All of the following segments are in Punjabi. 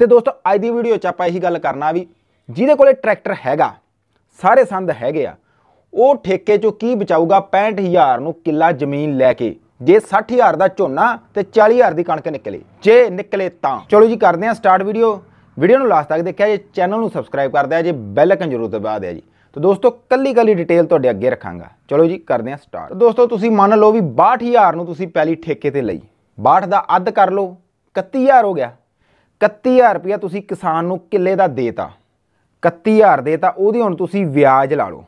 ਤੇ ਦੋਸਤੋ ਅੱਜ ਦੀ ਵੀਡੀਓ 'ਚ ਆਪਾਂ ਇਹੀ ਗੱਲ ਕਰਨਾ ਵੀ ਜਿਹਦੇ ਕੋਲੇ ਟਰੈਕਟਰ ਹੈਗਾ ਸਾਰੇ ਸੰਦ ਹੈਗੇ ਆ ਉਹ ਠੇਕੇ 'ਚੋਂ ਕੀ ਬਚਾਊਗਾ 65000 ਨੂੰ ਕਿੱਲਾ ਜ਼ਮੀਨ ਲੈ ਕੇ ਜੇ 60000 ਦਾ ਝੋਨਾ ਤੇ 40000 ਦੀ ਕਣਕ ਨਿਕਲੇ ਜੇ ਨਿਕਲੇ ਤਾਂ ਚਲੋ ਜੀ ਕਰਦੇ ਆ ਸਟਾਰਟ ਵੀਡੀਓ ਵੀਡੀਓ ਨੂੰ ਲਾਸਟ ਤੱਕ ਦੇਖਿਆ ਜੇ ਚੈਨਲ ਨੂੰ ਸਬਸਕ੍ਰਾਈਬ ਕਰਦੇ ਆ ਜੇ ਬੈਲ ਆਈਕਨ ਜ਼ਰੂਰ ਦਬਾ ਦਿਆ ਜੀ ਤਾਂ ਦੋਸਤੋ ਕੱਲੀ ਕੱਲੀ ਡਿਟੇਲ ਤੁਹਾਡੇ ਅੱਗੇ ਰੱਖਾਂਗਾ ਚਲੋ ਜੀ ਕਰਦੇ ਆ ਸਟਾਰਟ ਦੋਸਤੋ ਤੁਸੀਂ ਮੰਨ ਲਓ ਵੀ 62000 ਨੂੰ ਤੁਸੀਂ ਪਹਿਲੀ ਠੇਕੇ ਤੇ ਲਈ 62 ਦਾ ਅੱਧ ਕਰ ਲਓ 31000 ਹੋ ਗਿਆ 31000 ਰੁਪਇਆ ਤੁਸੀਂ ਕਿਸਾਨ ਨੂੰ ਕਿੱਲੇ ਦਾ ਦੇਤਾ 31000 ਦੇਤਾ ਉਹਦੀ ਹੁਣ ਤੁਸੀਂ ਵਿਆਜ ਲਾ ਲਓ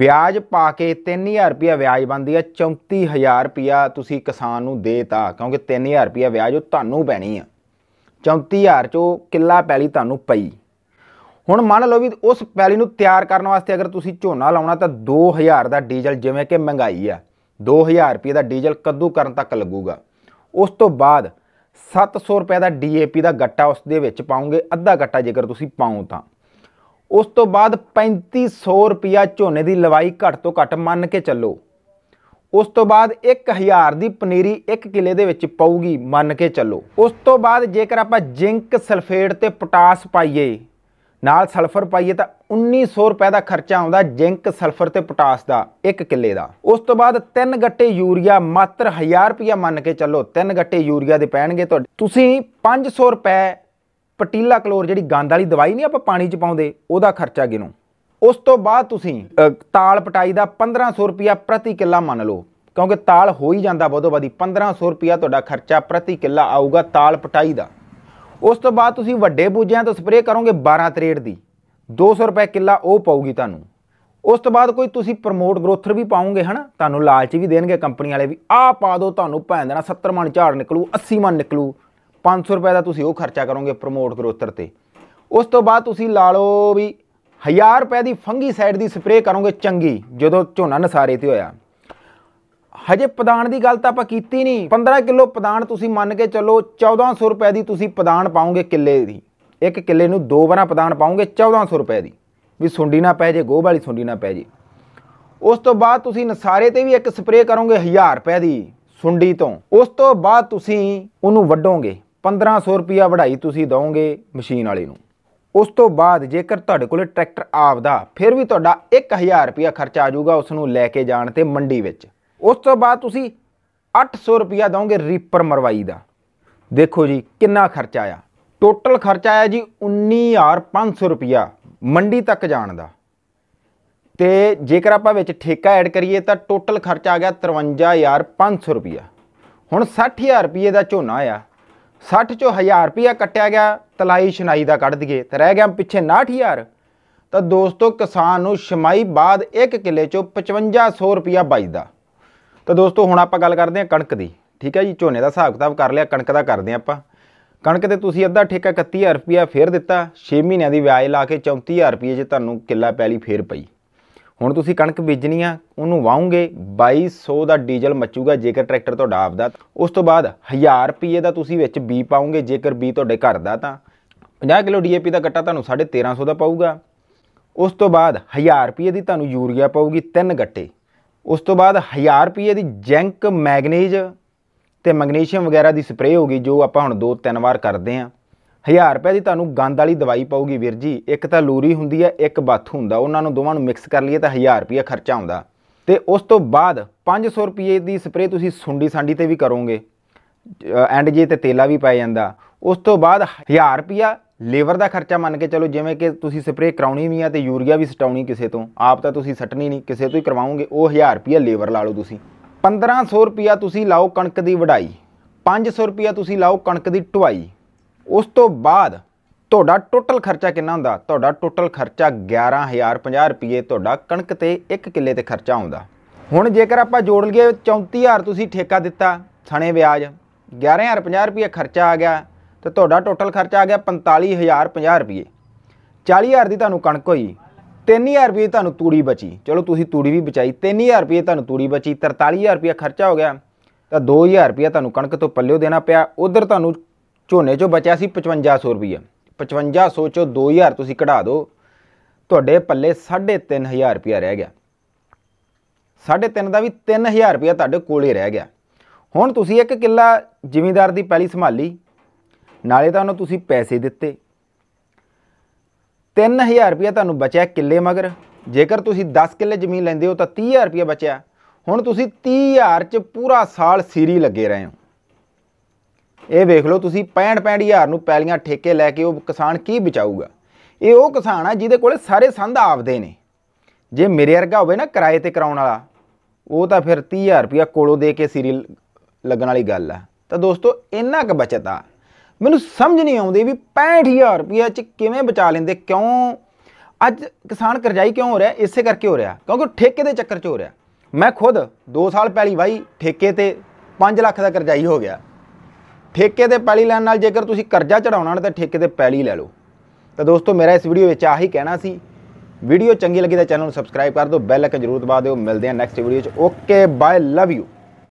ਵਿਆਜ ਪਾ ਕੇ 3000 ਰੁਪਇਆ ਵਿਆਜ ਬੰਦੀ ਆ 34000 ਰੁਪਇਆ ਤੁਸੀਂ ਕਿਸਾਨ ਨੂੰ ਦੇਤਾ ਕਿਉਂਕਿ 3000 ਰੁਪਇਆ ਵਿਆਜ ਉਹ ਤੁਹਾਨੂੰ ਪੈਣੀ ਆ 34000 ਚੋਂ ਕਿੱਲਾ ਪੈਲੀ ਤੁਹਾਨੂੰ ਪਈ ਹੁਣ ਮੰਨ ਲਓ ਵੀ ਉਸ ਪੈਲੀ ਨੂੰ ਤਿਆਰ ਕਰਨ ਵਾਸਤੇ ਅਗਰ ਤੁਸੀਂ ਝੋਨਾ ਲਾਉਣਾ ਤਾਂ 2000 ਦਾ ਡੀਜ਼ਲ ਜਿਵੇਂ ਕਿ ਮਹਿੰਗਾਈ ਆ 2000 ਰੁਪਏ ਦਾ ਡੀਜ਼ਲ ਕੱਦੂ ਕਰਨ ਤੱਕ ਲੱਗੂਗਾ ਉਸ ਤੋਂ ਬਾਅਦ 700 ਰੁਪਏ ਦਾ ਡੀਏਪੀ ਦਾ ਗੱਟਾ ਉਸ ਦੇ ਵਿੱਚ ਪਾਉਂਗੇ ਅੱਧਾ ਗੱਟਾ ਜੇਕਰ ਤੁਸੀਂ ਪਾਉ ਤਾਂ ਉਸ ਤੋਂ ਬਾਅਦ 3500 ਰੁਪਿਆ ਝੋਨੇ ਦੀ ਲਵਾਈ ਘੱਟ ਤੋਂ ਘੱਟ ਮੰਨ ਕੇ ਚੱਲੋ ਉਸ ਤੋਂ ਬਾਅਦ 1000 ਦੀ ਪਨੀਰੀ 1 ਕਿਲੇ ਦੇ ਵਿੱਚ ਪਾਉਗੀ ਮੰਨ ਕੇ ਚੱਲੋ ਉਸ ਤੋਂ ਬਾਅਦ ਜੇਕਰ ਆਪਾਂ ਜ਼ਿੰਕ ਸਲਫੇਟ ਤੇ ਪੋਟਾਸ ਪਾਈਏ ਨਾਲ ਸਲਫਰ ਪਾਈਏ ਤਾਂ 1900 ਰੁਪਏ ਦਾ ਖਰਚਾ ਆਉਂਦਾ ਜ਼ਿੰਕ ਸਲਫਰ ਤੇ ਪੋਟਾਸ ਦਾ 1 ਕਿੱਲੇ ਦਾ ਉਸ ਤੋਂ ਬਾਅਦ 3 ਗੱਟੇ ਯੂਰੀਆ ਮਾਤਰ 1000 ਰੁਪਏ ਮੰਨ ਕੇ ਚੱਲੋ 3 ਗੱਟੇ ਯੂਰੀਆ ਦੇ ਪੈਣਗੇ ਤੁਹਾਡੇ ਤੁਸੀਂ 500 ਰੁਪਏ ਪਟੀਲਾ ਕਲੋਰ ਜਿਹੜੀ ਗੰਦ ਵਾਲੀ ਦਵਾਈ ਨਹੀਂ ਆਪਾਂ ਪਾਣੀ ਚ ਪਾਉਂਦੇ ਉਹਦਾ ਖਰਚਾ ਗਿਨੋ ਉਸ ਤੋਂ ਬਾਅਦ ਤੁਸੀਂ ਤਾਲ ਪਟਾਈ ਦਾ 1500 ਰੁਪਏ ਪ੍ਰਤੀ ਕਿੱਲਾ ਮੰਨ ਲਓ ਕਿਉਂਕਿ ਤਾਲ ਹੋ ਹੀ ਜਾਂਦਾ ਬਦੋਬਦੀ 1500 ਰੁਪਏ ਤੁਹਾਡਾ ਖਰਚਾ ਪ੍ਰਤੀ ਕਿੱਲਾ ਆਊਗਾ ਤਾਲ ਪਟਾਈ ਦਾ ਉਸ ਤੋਂ ਬਾਅਦ ਤੁਸੀਂ ਵੱਡੇ ਬੂਝਿਆਂ ਤੋਂ ਸਪਰੇਅ ਕਰੋਗੇ 12 ਤਰੇੜ ਦੀ 200 ਰੁਪਏ ਕਿੱਲਾ ਉਹ ਪਾਉਗੀ ਤੁਹਾਨੂੰ ਉਸ ਤੋਂ ਬਾਅਦ ਕੋਈ ਤੁਸੀਂ ਪ੍ਰਮੋਟ ਗਰੋਥਰ ਵੀ ਪਾਉਂਗੇ ਹਨਾ ਤੁਹਾਨੂੰ ਲਾਲਚ ਵੀ ਦੇਣਗੇ ਕੰਪਨੀ ਵਾਲੇ ਵੀ ਆਹ ਪਾ ਦਿਓ ਤੁਹਾਨੂੰ ਭੈਣ ਦੇਣਾ 70 ਮਣ ਝਾੜ ਨਿਕਲੂ 80 ਮਣ ਨਿਕਲੂ 500 ਰੁਪਏ ਦਾ ਤੁਸੀਂ ਉਹ ਖਰਚਾ ਕਰੋਗੇ ਪ੍ਰਮੋਟ ਗਰੋਥਰ ਤੇ ਉਸ ਤੋਂ ਬਾਅਦ ਤੁਸੀਂ ਲਾ ਲਓ ਵੀ 1000 ਰੁਪਏ ਦੀ ਫੰਗੀ ਸਾਈਡ ਦੀ ਸਪਰੇਅ ਕਰੋਗੇ ਚੰਗੀ ਜਦੋਂ ਝੋਨਾ ਨਸਾਰੇ ਤੇ ਹੋਇਆ ਹਜੇ ਪਦਾਨ ਦੀ ਗੱਲ ਤਾਂ ਆਪਾਂ ਕੀਤੀ ਨਹੀਂ 15 ਕਿਲੋ ਪਦਾਨ ਤੁਸੀਂ ਮੰਨ ਕੇ ਚੱਲੋ 1400 ਰੁਪਏ ਦੀ ਤੁਸੀਂ ਪਦਾਨ ਪਾਉਂਗੇ ਕਿੱਲੇ ਦੀ ਇੱਕ ਕਿੱਲੇ ਨੂੰ ਦੋ ਵਾਰਾਂ ਪਦਾਨ ਪਾਉਂਗੇ 1400 ਰੁਪਏ ਦੀ ਵੀ ਸੁੰਡੀ ਨਾ ਪੈ ਜੇ ਗੋਹ ਵਾਲੀ ਸੁੰਡੀ ਨਾ ਪੈ ਜੇ ਉਸ ਤੋਂ ਬਾਅਦ ਤੁਸੀਂ ਨਸਾਰੇ ਤੇ ਵੀ ਇੱਕ ਸਪਰੇਅ ਕਰੋਗੇ 1000 ਰੁਪਏ ਦੀ ਸੁੰਡੀ ਤੋਂ ਉਸ ਤੋਂ ਬਾਅਦ ਤੁਸੀਂ ਉਹਨੂੰ ਵੱਢੋਗੇ 1500 ਰੁਪਿਆ ਵਢਾਈ ਤੁਸੀਂ ਦੋਗੇ ਮਸ਼ੀਨ ਵਾਲੇ ਨੂੰ ਉਸ ਤੋਂ ਬਾਅਦ ਜੇਕਰ ਤੁਹਾਡੇ ਕੋਲੇ ਟਰੈਕਟਰ ਆਪਦਾ ਫਿਰ ਵੀ ਤੁਹਾਡਾ 1000 ਰੁਪਿਆ ਖਰਚਾ ਆ ਜਾਊਗਾ ਉਸ ਨੂੰ ਲੈ ਕੇ ਜਾਣ ਤੇ ਮੰਡੀ ਵਿੱਚ ਉਸ ਤੋਂ ਬਾਅਦ ਤੁਸੀਂ 800 ਰੁਪਿਆ ਦੋਗੇ ਰੀਪਰ ਮਰਵਾਈ ਦਾ ਦੇਖੋ ਜੀ ਕਿੰਨਾ ਖਰਚਾ ਆਇਆ ਟੋਟਲ ਖਰਚਾ ਆਇਆ ਜੀ 19500 ਰੁਪਿਆ ਮੰਡੀ ਤੱਕ ਜਾਣ ਦਾ ਤੇ ਜੇਕਰ ਆਪਾਂ ਵਿੱਚ ਠੇਕਾ ਐਡ ਕਰੀਏ ਤਾਂ ਟੋਟਲ ਖਰਚਾ ਆ ਗਿਆ 53500 ਰੁਪਿਆ ਹੁਣ 60000 ਰੁਪਏ ਦਾ ਝੋਨਾ ਆ 60 ਚੋਂ 1000 ਰੁਪਿਆ ਕੱਟਿਆ ਗਿਆ ਤਲਾਈ ਛਨਾਈ ਦਾ ਕੱਢ ਦਈਏ ਤੇ ਰਹਿ ਗਿਆ ਪਿੱਛੇ 60000 ਤਾਂ ਦੋਸਤੋ ਕਿਸਾਨ ਨੂੰ ਸ਼ਮਾਈ ਬਾਅਦ 1 ਕਿੱਲੇ ਚੋਂ 5500 ਰੁਪਿਆ ਬਚਦਾ ਤਾਂ ਦੋਸਤੋ ਹੁਣ ਆਪਾਂ ਗੱਲ ਕਰਦੇ ਹਾਂ ਕਣਕ ਦੀ ਠੀਕ ਹੈ ਜੀ ਝੋਨੇ ਦਾ ਹਿਸਾਬ ਕਿਤਾਬ ਕਰ ਲਿਆ ਕਣਕ ਦਾ ਕਰਦੇ ਆਪਾਂ ਕਣਕ ਤੇ ਤੁਸੀਂ ਅੱਧਾ ਠੇਕਾ 31000 ਰੁਪਇਆ ਫੇਰ ਦਿੱਤਾ 6 ਮਹੀਨਿਆਂ ਦੀ ਵਿਆਜ ਲਾ ਕੇ 34000 ਰੁਪਏ ਜੇ ਤੁਹਾਨੂੰ ਕਿੱਲਾ ਪੈਲੀ ਫੇਰ ਪਈ ਹੁਣ ਤੁਸੀਂ ਕਣਕ ਬੀਜਣੀ ਆ ਉਹਨੂੰ ਵਾਉਂਗੇ 2200 ਦਾ ਡੀਜ਼ਲ ਮੱਚੂਗਾ ਜੇਕਰ ਟਰੈਕਟਰ ਤੁਹਾਡਾ ਆਪਦਾ ਉਸ ਤੋਂ ਬਾਅਦ 1000 ਰੁਪਏ ਦਾ ਤੁਸੀਂ ਵਿੱਚ ਬੀ ਪਾਉਂਗੇ ਜੇਕਰ ਬੀ ਤੁਹਾਡੇ ਘਰ ਦਾ ਤਾਂ 50 ਕਿਲੋ ਡੀਏਪੀ ਦਾ ਗੱਟਾ ਤੁਹਾਨੂੰ 1350 ਦਾ ਪਾਊਗਾ ਉਸ ਤੋਂ ਬਾਅਦ 1000 ਰੁਪਏ ਦੀ ਤੁਹਾਨੂੰ ਯੂਰੀਆ ਪਾਊਗੀ ਤਿੰਨ ਗੱਟੇ ਉਸ ਤੋਂ ਬਾਅਦ 1000 ਰੁਪਏ ਦੀ ਜੈਂਕ ਮੈਗਨੇਜ ਤੇ ਮੈਗਨੀਸ਼ੀਅਮ ਵਗੈਰਾ ਦੀ ਸਪਰੇਅ ਹੋਗੀ ਜੋ ਆਪਾਂ ਹੁਣ ਦੋ ਤਿੰਨ ਵਾਰ ਕਰਦੇ ਆਂ 1000 ਰੁਪਏ ਦੀ ਤੁਹਾਨੂੰ ਗੰਦ ਵਾਲੀ ਦਵਾਈ ਪਾਉਗੀ ਵੀਰ ਜੀ ਇੱਕ ਤਾਂ ਲੂਰੀ ਹੁੰਦੀ ਹੈ ਇੱਕ ਬਾਥ ਹੁੰਦਾ ਉਹਨਾਂ ਨੂੰ ਦੋਵਾਂ ਨੂੰ ਮਿਕਸ ਕਰ ਲਈਏ ਤਾਂ 1000 ਰੁਪਏ ਖਰਚਾ ਆਉਂਦਾ ਤੇ ਉਸ ਤੋਂ ਬਾਅਦ 500 ਰੁਪਏ ਦੀ ਸਪਰੇਅ ਤੁਸੀਂ ਸੁੰਡੀ ਸਾਂਡੀ ਤੇ ਵੀ ਕਰੋਗੇ ਐਂਡ ਜੇ ਤੇ ਤੇਲਾ ਵੀ ਪਾਇਆ ਜਾਂਦਾ ਉਸ ਤੋਂ ਬਾਅਦ 1000 ਰੁਪਿਆ ਲੇਬਰ ਦਾ ਖਰਚਾ ਮੰਨ ਕੇ ਚਲੋ ਜਿਵੇਂ ਕਿ ਤੁਸੀਂ ਸਪਰੇਅ ਕਰਾਉਣੀ ਵੀ ਆ ਤੇ ਯੂਰੀਆ ਵੀ ਸਟਾਉਣੀ ਕਿਸੇ ਤੋਂ ਆਪ ਤਾਂ ਤੁਸੀਂ ਸੱਟਣੀ ਨਹੀਂ ਕਿਸੇ ਤੋਂ ਹੀ ਕਰਵਾਉਂਗੇ ਉਹ 1000 ਰੁਪਿਆ ਲੇਬਰ ਲਾ ਲਓ ਤੁਸੀਂ 1500 ਰੁਪਿਆ ਤੁਸੀਂ ਲਾਓ ਕਣਕ ਦੀ ਵਢਾਈ 500 ਰੁਪਿਆ ਤੁਸੀਂ ਲਾਓ ਕਣਕ ਦੀ ਢਵਾਈ ਉਸ ਤੋਂ ਬਾਅਦ ਤੁਹਾਡਾ ਟੋਟਲ ਖਰਚਾ ਕਿੰਨਾ ਹੁੰਦਾ ਤੁਹਾਡਾ ਟੋਟਲ ਖਰਚਾ 11050 ਰੁਪਏ ਤੁਹਾਡਾ ਕਣਕ ਤੇ 1 ਕਿੱਲੇ ਤੇ ਖਰਚਾ ਆਉਂਦਾ ਹੁਣ ਜੇਕਰ ਆਪਾਂ ਜੋੜ ਲਈਏ 34000 ਤੁਸੀਂ ਠੇਕਾ ਦਿੱਤਾ ਥਣੇ ਵਿਆਜ 11050 ਰੁਪਏ ਖਰਚਾ ਆ ਗਿਆ ਤੇ ਤੁਹਾਡਾ ਟੋਟਲ ਖਰਚਾ ਆ ਗਿਆ 45050 ਰੁਪਏ 40000 ਦੀ ਤੁਹਾਨੂੰ ਕਣਕ ਹੋਈ 3000 ਰੁਪਏ ਤੁਹਾਨੂੰ ਤੂੜੀ ਬਚੀ ਚਲੋ ਤੁਸੀਂ ਤੂੜੀ ਵੀ ਬਚਾਈ 3000 ਰੁਪਏ ਤੁਹਾਨੂੰ ਤੂੜੀ ਬਚੀ 43000 ਰੁਪਏ ਖਰਚਾ ਹੋ ਗਿਆ ਤਾਂ 2000 ਰੁਪਏ ਤੁਹਾਨੂੰ ਕਣਕ ਤੋਂ ਪੱਲਿਓ ਦੇਣਾ ਪਿਆ ਉਧਰ ਤੁਹਾਨੂੰ ਝੋਨੇ 'ਚੋਂ ਬਚਿਆ ਸੀ 5500 ਰੁਪਏ 5500 'ਚੋਂ 2000 ਤੁਸੀਂ ਕਢਾ ਦਿਓ ਤੁਹਾਡੇ ਪੱਲੇ 3500 ਰੁਪਏ ਰਹਿ ਗਿਆ 3500 ਦਾ ਵੀ 3000 ਰੁਪਏ ਤੁਹਾਡੇ ਕੋਲੇ ਰਹਿ ਗਿਆ ਹੁਣ ਤੁਸੀਂ ਇੱਕ ਕਿੱਲਾ ਜ਼ਿਮੀਂਦਾਰ ਦੀ ਪੈਲੀ ਸੰਭਾਲੀ ਨਾਲੇ ਤਾਂ ਉਹਨੂੰ ਤੁਸੀਂ ਪੈਸੇ ਦਿੱਤੇ 3000 ਰੁਪਏ ਤੁਹਾਨੂੰ ਬਚਿਆ ਕਿੱਲੇ ਮਗਰ ਜੇਕਰ ਤੁਸੀਂ 10 ਕਿੱਲੇ ਜ਼ਮੀਨ ਲੈਂਦੇ ਹੋ ਤਾਂ 30000 ਰੁਪਏ ਬਚਿਆ ਹੁਣ ਤੁਸੀਂ 30000 ਚ ਪੂਰਾ ਸਾਲ ਸੀਰੀ ਲੱਗੇ ਰਹੇ ਹੋ ਇਹ ਵੇਖ ਲਓ ਤੁਸੀਂ 65 65000 ਨੂੰ ਪੈਲੀਆਂ ਠੇਕੇ ਲੈ ਕੇ ਉਹ ਕਿਸਾਨ ਕੀ ਬਚਾਊਗਾ ਇਹ ਉਹ ਕਿਸਾਨ ਆ ਜਿਹਦੇ ਕੋਲੇ ਸਾਰੇ ਸੰਦ ਆਪਦੇ ਨੇ ਜੇ ਮੇਰੇ ਵਰਗਾ ਹੋਵੇ ਨਾ ਕਿਰਾਏ ਤੇ ਕਰਾਉਣ ਵਾਲਾ ਉਹ ਤਾਂ ਫਿਰ 30000 ਰੁਪਇਆ ਕੋਲੋਂ ਦੇ ਕੇ ਸੀਰੀ ਲੱਗਣ ਵਾਲੀ ਗੱਲ ਆ ਤਾਂ ਦੋਸਤੋ ਇੰਨਾ ਕੁ ਬਚਤ ਆ ਮੈਨੂੰ ਸਮਝ ਨਹੀਂ ਆਉਂਦੀ ਵੀ 65000 ਰੁਪਏ ਚ ਕਿਵੇਂ ਬਚਾ ਲੈਂਦੇ ਕਿਉਂ ਅੱਜ ਕਿਸਾਨ ਕਰਜ਼ਾਈ ਕਿਉਂ ਹੋ ਰਿਹਾ ਇਸੇ ਕਰਕੇ ਹੋ ਰਿਹਾ ਕਿਉਂਕਿ ਠੇਕੇ ਦੇ ਚੱਕਰ 'ਚ ਹੋ ਰਿਹਾ ਮੈਂ ਖੁਦ 2 ਸਾਲ ਪਹਿਲੀ ਵਾਈ ਠੇਕੇ ਤੇ 5 ਲੱਖ ਦਾ ਕਰਜ਼ਾਈ ਹੋ ਗਿਆ ਠੇਕੇ ਤੇ ਪੈਲੀ ਲੈਣ ਨਾਲ ਜੇਕਰ ਤੁਸੀਂ ਕਰਜ਼ਾ ਚੜਾਉਣਾ ਨਾ ਤਾਂ ਠੇਕੇ ਤੇ ਪੈਲੀ ਲੈ ਲਓ ਤਾਂ ਦੋਸਤੋ ਮੇਰਾ ਇਸ ਵੀਡੀਓ ਵਿੱਚ ਆਹੀ ਕਹਿਣਾ ਸੀ ਵੀਡੀਓ ਚੰਗੀ ਲੱਗੀ ਤਾਂ ਚੈਨਲ ਨੂੰ ਸਬਸਕ੍ਰਾਈਬ ਕਰ ਦਿਓ ਬੈਲ ਆਈਕਨ ਜ਼ਰੂਰ ਦਬਾ ਦਿਓ ਮਿਲਦੇ ਹਾਂ ਨੈਕਸਟ ਵੀਡੀਓ 'ਚ ਓਕੇ ਬਾਏ ਲਵ ਯੂ